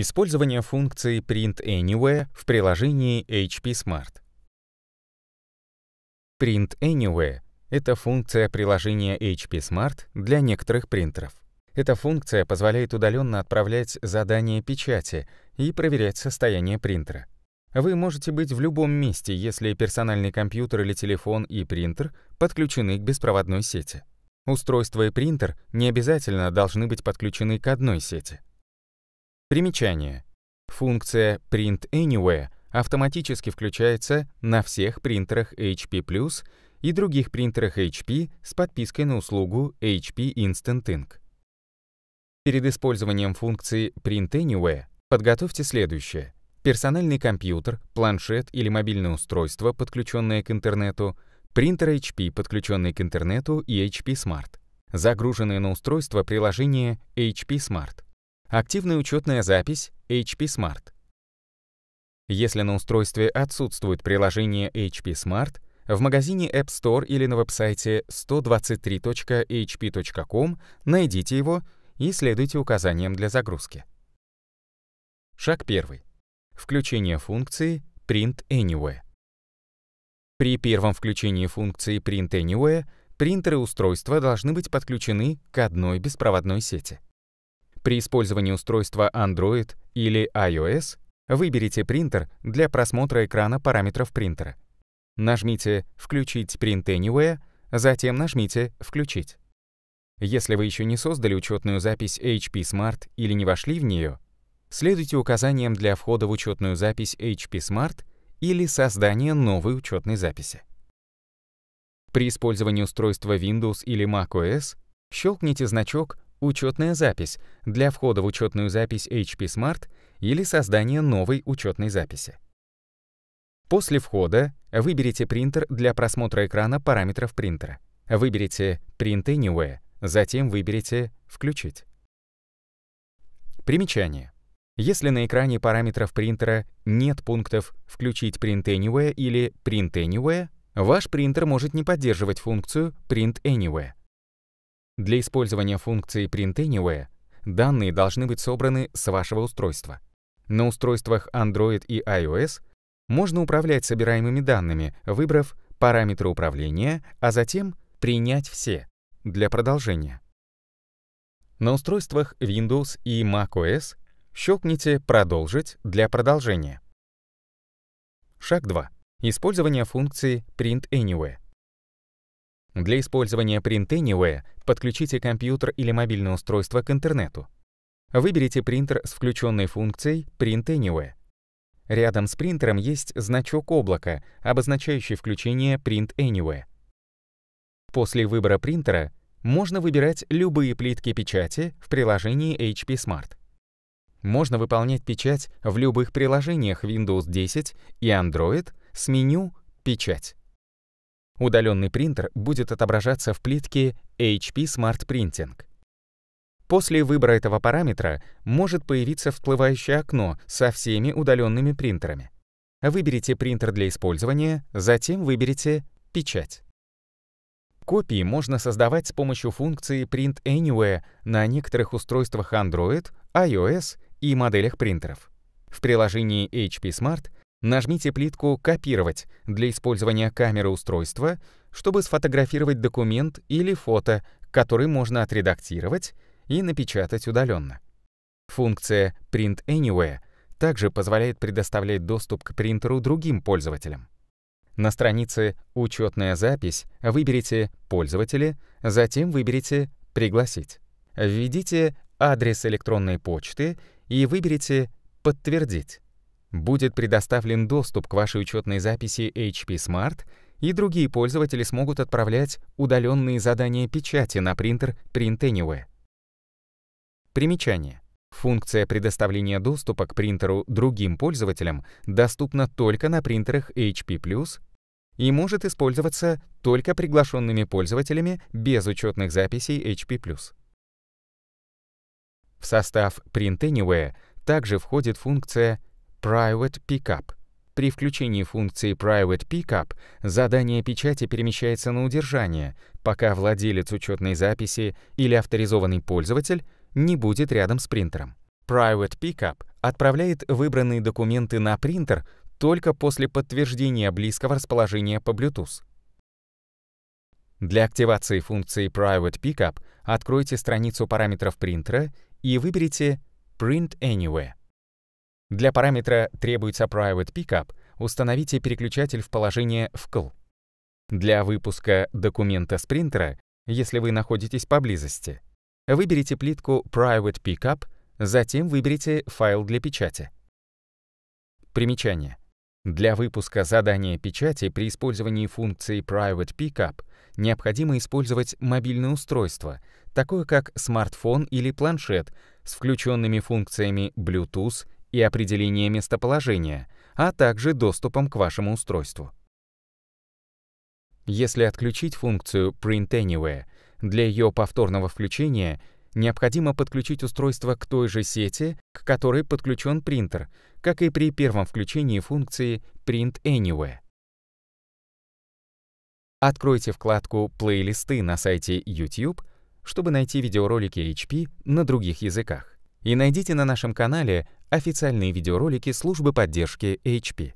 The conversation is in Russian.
Использование функции Print Anywhere в приложении HP Smart. Print Anywhere — это функция приложения HP Smart для некоторых принтеров. Эта функция позволяет удаленно отправлять задания печати и проверять состояние принтера. Вы можете быть в любом месте, если персональный компьютер или телефон и принтер подключены к беспроводной сети. Устройство и принтер не обязательно должны быть подключены к одной сети. Примечание. Функция Print Anywhere автоматически включается на всех принтерах HP+, Plus и других принтерах HP с подпиской на услугу HP Instant Ink. Перед использованием функции Print Anywhere подготовьте следующее. Персональный компьютер, планшет или мобильное устройство, подключенное к интернету, принтер HP, подключенный к интернету и HP Smart, загруженное на устройство приложение HP Smart. Активная учетная запись HP Smart. Если на устройстве отсутствует приложение HP Smart, в магазине App Store или на веб-сайте 123.hp.com найдите его и следуйте указаниям для загрузки. Шаг 1. Включение функции Print Anywhere. При первом включении функции Print Anywhere принтеры устройства должны быть подключены к одной беспроводной сети. При использовании устройства Android или iOS выберите принтер для просмотра экрана параметров принтера. Нажмите «Включить Print Anywhere», затем нажмите «Включить». Если вы еще не создали учетную запись HP Smart или не вошли в нее, следуйте указаниям для входа в учетную запись HP Smart или создания новой учетной записи. При использовании устройства Windows или macOS щелкните значок Учетная запись для входа в учетную запись HP Smart или создания новой учетной записи. После входа выберите принтер для просмотра экрана параметров принтера. Выберите Print Anywhere, затем выберите «Включить». Примечание. Если на экране параметров принтера нет пунктов «Включить Print Anywhere» или «Print Anywhere», ваш принтер может не поддерживать функцию Print Anywhere. Для использования функции Print Anywhere данные должны быть собраны с вашего устройства. На устройствах Android и iOS можно управлять собираемыми данными, выбрав параметры управления, а затем «Принять все» для продолжения. На устройствах Windows и macOS щелкните «Продолжить» для продолжения. Шаг 2. Использование функции Print Anywhere. Для использования Print Anywhere подключите компьютер или мобильное устройство к интернету. Выберите принтер с включенной функцией Print Anywhere. Рядом с принтером есть значок облака, обозначающий включение Print Anywhere. После выбора принтера можно выбирать любые плитки печати в приложении HP Smart. Можно выполнять печать в любых приложениях Windows 10 и Android с меню «Печать». Удаленный принтер будет отображаться в плитке HP Smart Printing. После выбора этого параметра может появиться всплывающее окно со всеми удаленными принтерами. Выберите принтер для использования, затем выберите «Печать». Копии можно создавать с помощью функции Print Anywhere на некоторых устройствах Android, iOS и моделях принтеров. В приложении HP Smart Нажмите плитку «Копировать» для использования камеры устройства, чтобы сфотографировать документ или фото, который можно отредактировать и напечатать удаленно. Функция Print Anywhere также позволяет предоставлять доступ к принтеру другим пользователям. На странице «Учетная запись» выберите «Пользователи», затем выберите «Пригласить». Введите адрес электронной почты и выберите «Подтвердить». Будет предоставлен доступ к вашей учетной записи HP Smart, и другие пользователи смогут отправлять удаленные задания печати на принтер Print Anywhere. Примечание. Функция предоставления доступа к принтеру другим пользователям доступна только на принтерах HP+, и может использоваться только приглашенными пользователями без учетных записей HP+. В состав Print Anywhere также входит функция Private Pickup. При включении функции Private Pickup задание печати перемещается на удержание, пока владелец учетной записи или авторизованный пользователь не будет рядом с принтером. Private Pickup отправляет выбранные документы на принтер только после подтверждения близкого расположения по Bluetooth. Для активации функции Private Pickup откройте страницу параметров принтера и выберите Print Anywhere. Для параметра «требуется private pickup» установите переключатель в положение «вкл». Для выпуска документа с принтера, если вы находитесь поблизости, выберите плитку «Private Pickup», затем выберите «Файл для печати». Примечание. Для выпуска задания печати при использовании функции Private Pickup необходимо использовать мобильное устройство, такое как смартфон или планшет с включенными функциями Bluetooth и определение местоположения, а также доступом к вашему устройству. Если отключить функцию Print Anywhere, для ее повторного включения необходимо подключить устройство к той же сети, к которой подключен принтер, как и при первом включении функции Print Anywhere. Откройте вкладку «Плейлисты» на сайте YouTube, чтобы найти видеоролики HP на других языках и найдите на нашем канале официальные видеоролики службы поддержки HP.